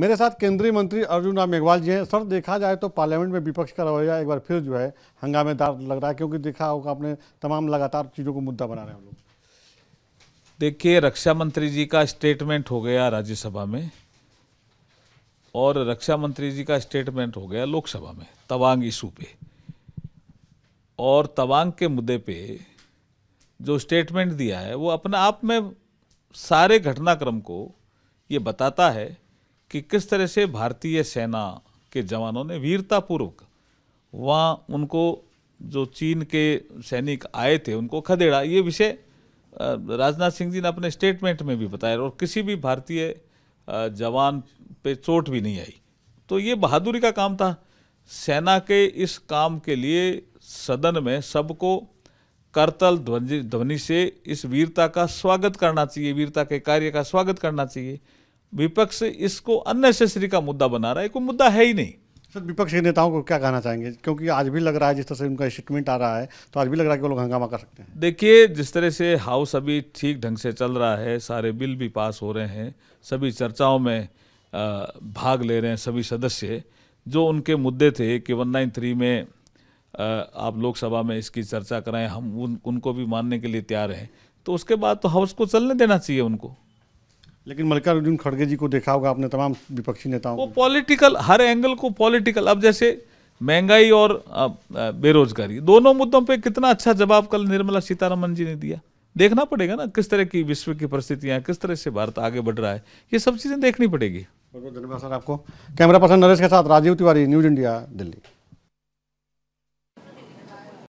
मेरे साथ केंद्रीय मंत्री अर्जुन राम मेघवाल जी हैं सर देखा जाए तो पार्लियामेंट में विपक्ष का रवैया एक बार फिर जो है हंगामेदार लग रहा है क्योंकि देखा होगा आपने तमाम लगातार चीज़ों को मुद्दा बना रहे हैं हम लोग देखिए रक्षा मंत्री जी का स्टेटमेंट हो गया राज्यसभा में और रक्षा मंत्री जी का स्टेटमेंट हो गया लोकसभा में तवांग इशू पे और तवांग के मुद्दे पे जो स्टेटमेंट दिया है वो अपने आप में सारे घटनाक्रम को ये बताता है कि किस तरह से भारतीय सेना के जवानों ने वीरतापूर्वक वहाँ उनको जो चीन के सैनिक आए थे उनको खदेड़ा ये विषय राजनाथ सिंह जी ने अपने स्टेटमेंट में भी बताया और किसी भी भारतीय जवान पे चोट भी नहीं आई तो ये बहादुरी का काम था सेना के इस काम के लिए सदन में सबको करतल ध्वनि ध्वनि से इस वीरता का स्वागत करना चाहिए वीरता के कार्य का स्वागत करना चाहिए विपक्ष इसको अननेसेसरी का मुद्दा बना रहा है कोई मुद्दा है ही नहीं सर विपक्ष के नेताओं को क्या कहना चाहेंगे क्योंकि आज भी लग रहा है जिस तरह से उनका स्टेटमेंट आ रहा है तो आज भी लग रहा है कि वो लोग हंगामा कर सकते हैं देखिए जिस तरह से हाउस अभी ठीक ढंग से चल रहा है सारे बिल भी पास हो रहे हैं सभी चर्चाओं में भाग ले रहे हैं सभी सदस्य जो उनके मुद्दे थे कि वन नाइन थ्री में आप लोकसभा में इसकी चर्चा कराएं हम उन उनको भी मानने के लिए तैयार हैं तो उसके बाद तो हाउस को चलने देना चाहिए उनको लेकिन मल्लिकार्जुन खड़गे जी को देखा होगा आपने तमाम विपक्षी नेताओं वो पॉलिटिकल हर एंगल को पॉलिटिकल अब जैसे महंगाई और बेरोजगारी दोनों मुद्दों पे कितना अच्छा जवाब कल निर्मला सीतारमन जी ने दिया देखना पड़ेगा ना किस तरह की विश्व की परिस्थितियाँ किस तरह से भारत आगे बढ़ रहा है ये सब चीज़ें देखनी पड़ेगी बहुत बहुत धन्यवाद सर आपको कैमरा पर्सन नरेश के साथ राजीव तिवारी न्यूज इंडिया दिल्ली